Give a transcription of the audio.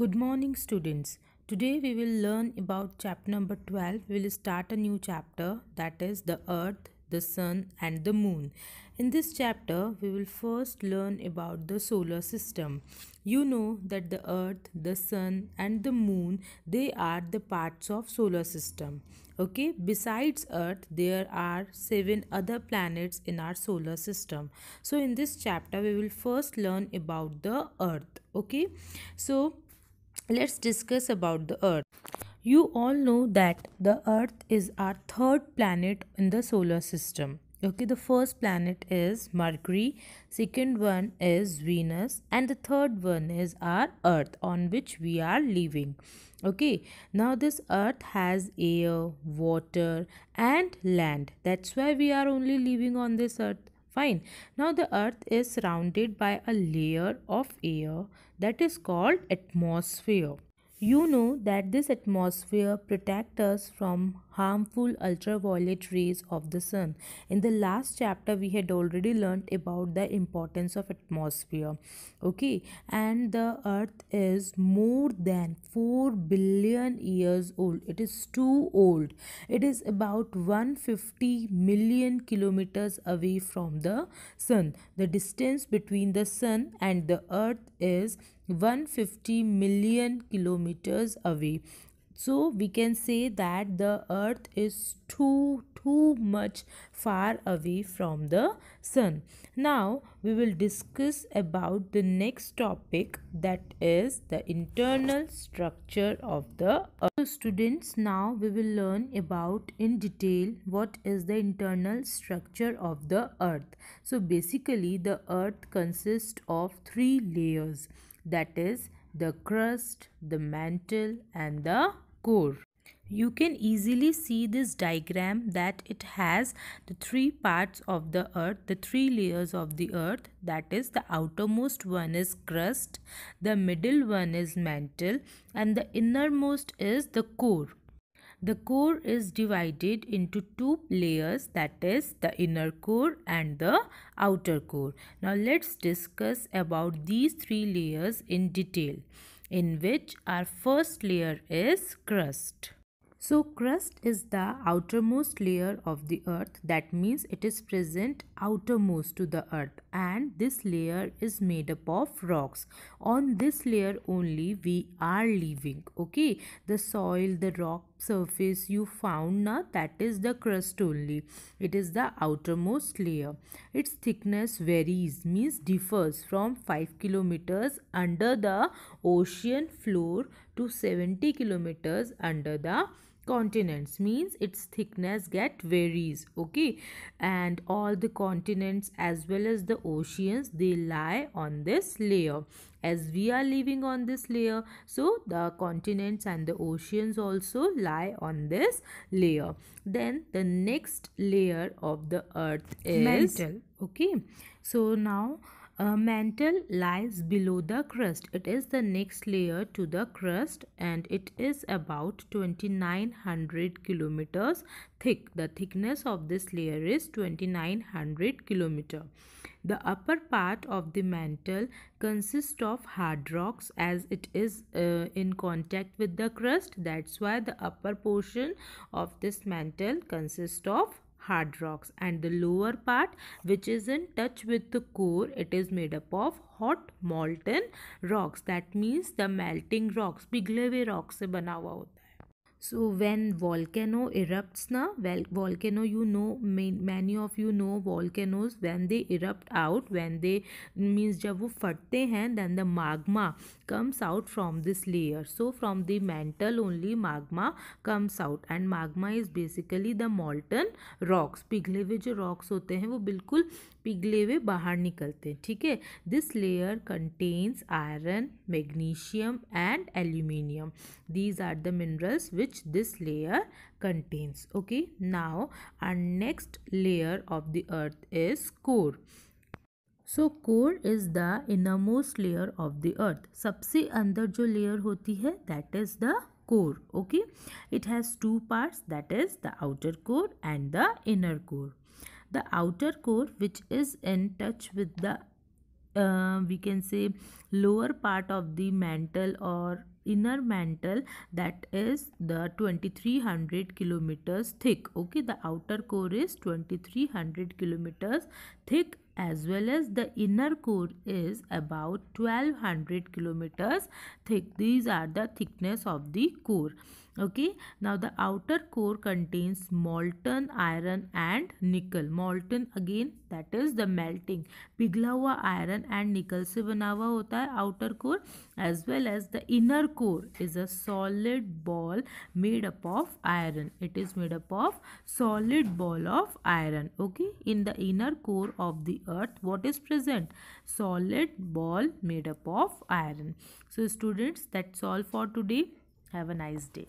Good morning students. Today we will learn about chapter number 12. We will start a new chapter that is the earth, the sun and the moon. In this chapter we will first learn about the solar system. You know that the earth, the sun and the moon they are the parts of solar system. Okay, besides earth there are seven other planets in our solar system. So in this chapter we will first learn about the earth. Okay, so let's discuss about the earth you all know that the earth is our third planet in the solar system okay the first planet is mercury second one is venus and the third one is our earth on which we are living okay now this earth has air water and land that's why we are only living on this earth fine now the earth is surrounded by a layer of air that is called atmosphere you know that this atmosphere protects us from harmful ultraviolet rays of the sun. In the last chapter, we had already learned about the importance of atmosphere. Okay, and the earth is more than 4 billion years old. It is too old. It is about 150 million kilometers away from the sun. The distance between the sun and the earth is 150 million kilometers away so we can say that the earth is too too much far away from the sun now we will discuss about the next topic that is the internal structure of the earth so students now we will learn about in detail what is the internal structure of the earth so basically the earth consists of three layers that is the crust the mantle and the core. You can easily see this diagram that it has the three parts of the earth, the three layers of the earth that is the outermost one is crust, the middle one is mantle and the innermost is the core. The core is divided into two layers that is the inner core and the outer core. Now let's discuss about these three layers in detail in which our first layer is crust. So crust is the outermost layer of the earth that means it is present outermost to the earth and this layer is made up of rocks on this layer only we are living okay the soil the rock surface you found now that is the crust only it is the outermost layer its thickness varies means differs from 5 kilometers under the ocean floor to 70 kilometers under the continents means its thickness get varies okay and all the continents as well as the oceans they lie on this layer as we are living on this layer so the continents and the oceans also lie on this layer then the next layer of the earth is mantle okay so now a mantle lies below the crust. It is the next layer to the crust and it is about 2900 kilometers thick. The thickness of this layer is 2900 kilometer. The upper part of the mantle consists of hard rocks as it is uh, in contact with the crust. That's why the upper portion of this mantle consists of hard rocks and the lower part which is in touch with the core it is made up of hot molten rocks that means the melting rocks big lava rocks se bana hua hota so when volcano erupts na well volcano you know many of you know volcanoes when they erupt out when they means jab wo phatte hain then the magma comes out from this layer so from the mantle only magma comes out and magma is basically the molten rocks पिघले hue jo rocks hote hain wo bilkul पिघले hue bahar nikalte hain theek hai this layer contains iron magnesium and aluminium these are the minerals which which this layer contains okay now our next layer of the earth is core so core is the inmost layer of the earth सबसे अंदर जो layer होती है that is the core okay it has two parts that is the outer core and the inner core the outer core which is in touch with the we can say lower part of the mantle और inner mantle that is the 2300 kilometers thick okay the outer core is 2300 kilometers thick as well as the inner core is about 1200 kilometers thick these are the thickness of the core okay now the outer core contains molten iron and nickel molten again that is the melting piglawa iron and nickel se banawa hota hai outer core as well as the inner core is a solid ball made up of iron it is made up of solid ball of iron okay in the inner core of the earth what is present solid ball made up of iron so students that's all for today have a nice day